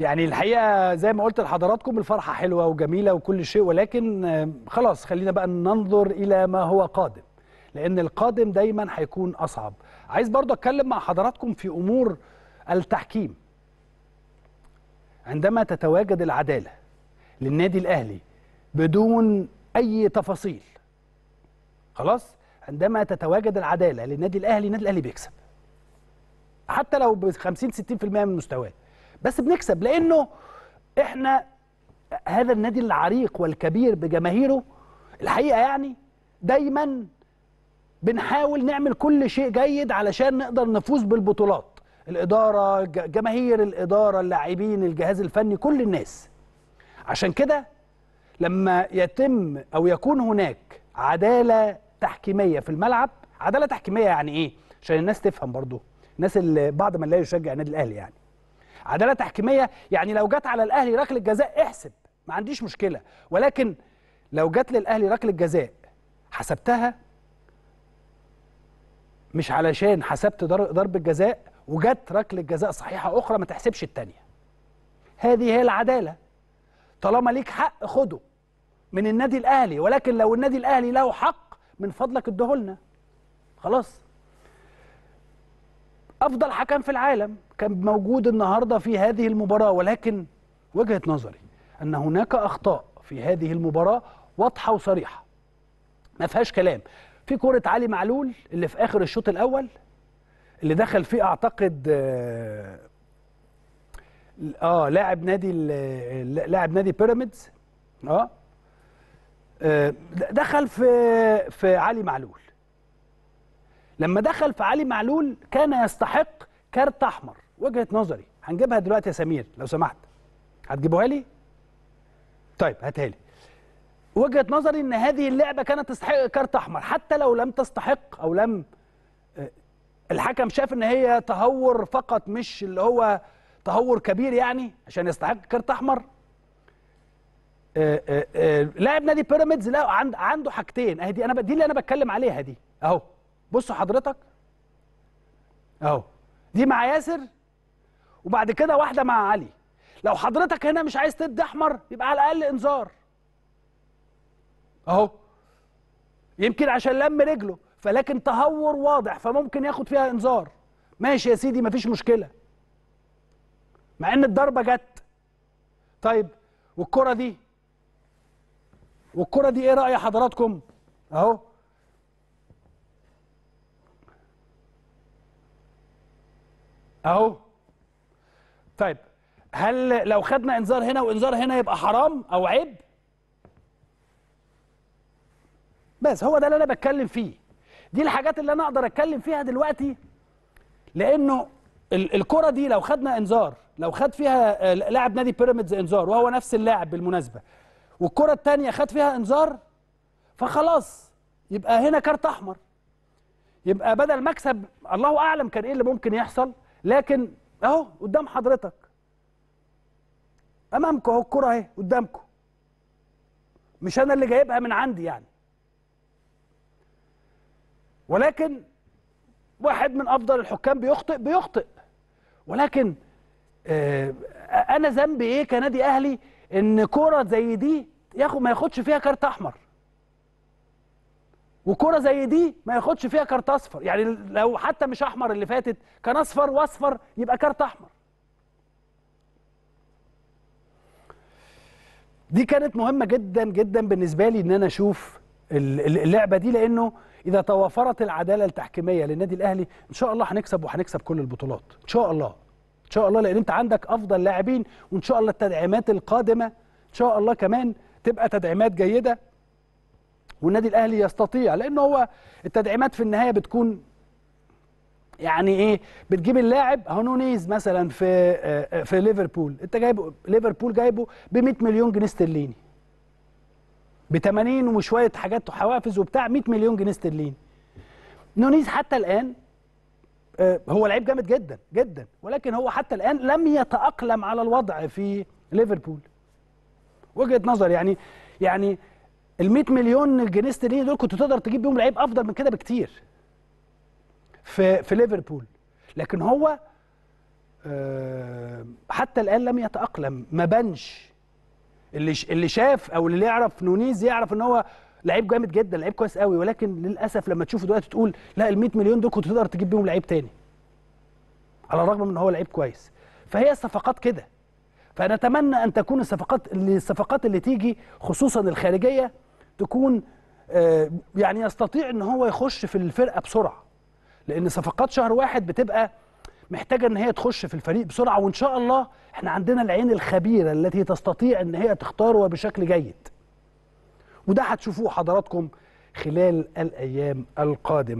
يعني الحقيقه زي ما قلت لحضراتكم الفرحه حلوه وجميله وكل شيء ولكن آه، خلاص خلينا بقى ننظر الى ما هو قادم لان القادم دايما هيكون اصعب عايز برضه اتكلم مع حضراتكم في امور التحكيم عندما تتواجد العداله للنادي الاهلي بدون اي تفاصيل خلاص عندما تتواجد العداله للنادي الاهلي النادي الاهلي بيكسب حتى لو ب 50 60% من مستواه بس بنكسب لانه احنا هذا النادي العريق والكبير بجماهيره الحقيقه يعني دايما بنحاول نعمل كل شيء جيد علشان نقدر نفوز بالبطولات الاداره جماهير الاداره اللاعبين الجهاز الفني كل الناس عشان كده لما يتم او يكون هناك عداله تحكيميه في الملعب عداله تحكيميه يعني ايه عشان الناس تفهم برضه الناس اللي بعض من لا يشجع النادي الاهلي يعني عداله تحكيميه يعني لو جت على الاهلي ركله جزاء احسب ما عنديش مشكله ولكن لو جت للاهلي ركله جزاء حسبتها مش علشان حسبت ضرب الجزاء وجت ركله جزاء صحيحه اخرى ما تحسبش الثانيه هذه هي العداله طالما ليك حق خده من النادي الاهلي ولكن لو النادي الاهلي له حق من فضلك ادهولنا خلاص افضل حكم في العالم كان موجود النهارده في هذه المباراه ولكن وجهه نظري ان هناك اخطاء في هذه المباراه واضحه وصريحه ما فيهاش كلام في كره علي معلول اللي في اخر الشوط الاول اللي دخل فيه اعتقد اه, آه لاعب نادي لاعب نادي بيراميدز آه, اه دخل في في علي معلول لما دخل في علي معلول كان يستحق كارت احمر وجهه نظري هنجيبها دلوقتي يا سمير لو سمحت هتجيبوها لي طيب هاتها لي وجهه نظري ان هذه اللعبه كانت تستحق كارت احمر حتى لو لم تستحق او لم آه، الحكم شاف ان هي تهور فقط مش اللي هو تهور كبير يعني عشان يستحق كارت احمر آه، آه، لاعب نادي بيراميدز لا عنده حاجتين اهي دي انا دي اللي انا بتكلم عليها دي اهو بصوا حضرتك اهو دي مع ياسر وبعد كده واحده مع علي لو حضرتك هنا مش عايز تدي احمر يبقى على الاقل انذار اهو يمكن عشان لم رجله فلكن تهور واضح فممكن ياخد فيها انذار ماشي يا سيدي مفيش مشكله مع ان الضربه جت طيب والكره دي والكره دي ايه راي حضراتكم اهو اهو طيب هل لو خدنا انذار هنا وانذار هنا يبقى حرام او عيب بس هو ده اللي انا بتكلم فيه دي الحاجات اللي انا اقدر اتكلم فيها دلوقتي لانه الكره دي لو خدنا انذار لو خد فيها آه، لاعب نادي بيراميدز انذار وهو نفس اللاعب بالمناسبه والكره الثانيه خد فيها انذار فخلاص يبقى هنا كارت احمر يبقى بدل مكسب الله اعلم كان ايه اللي ممكن يحصل لكن اهو قدام حضرتك امامكم اهو الكره اهي قدامكم مش انا اللي جايبها من عندي يعني ولكن واحد من افضل الحكام بيخطئ بيخطئ ولكن آه، انا ذنبي ايه كنادي اهلي ان كوره زي دي ياخد ما ياخدش فيها كارت احمر وكرة زي دي ما ياخدش فيها كارت اصفر يعني لو حتى مش احمر اللي فاتت كان اصفر واصفر يبقى كارت احمر دي كانت مهمه جدا جدا بالنسبه لي ان انا اشوف اللعبه دي لانه اذا توافرت العداله التحكيميه للنادي الاهلي ان شاء الله هنكسب وهنكسب كل البطولات ان شاء الله ان شاء الله لان انت عندك افضل لاعبين وان شاء الله التدعيمات القادمه ان شاء الله كمان تبقى تدعيمات جيده والنادي الاهلي يستطيع لان هو التدعيمات في النهايه بتكون يعني ايه بتجيب اللاعب هانونيز مثلا في آه، آه، في ليفربول انت جايبه ليفربول جايبه ب 100 مليون جنيه استرليني ب 80 وشويه حاجات وحوافز وبتاع 100 مليون جنيه استرليني نونيز حتى الان آه، هو لعيب جامد جدا جدا ولكن هو حتى الان لم يتاقلم على الوضع في ليفربول وجهه نظر يعني يعني ال 100 مليون جنيه استرليني دول كنت تقدر تجيب بيهم لعيب افضل من كده بكتير في في ليفربول لكن هو آه، حتى الان لم يتاقلم ما بانش اللي اللي شاف او اللي يعرف نونيز يعرف ان هو لعيب جامد جدا لعيب كويس قوي ولكن للاسف لما تشوفه دلوقتي تقول لا ال 100 مليون دول كنت تقدر تجيب بيهم لعيب تاني على الرغم من ان هو لعيب كويس فهي الصفقات كده فنتمنى ان تكون الصفقات الصفقات اللي تيجي خصوصا الخارجيه تكون آه، يعني يستطيع ان هو يخش في الفرقه بسرعه لان صفقات شهر واحد بتبقى محتاجه ان هي تخش في الفريق بسرعه وان شاء الله احنا عندنا العين الخبيره التي تستطيع ان هي تختاره بشكل جيد وده هتشوفوه حضراتكم خلال الايام القادمه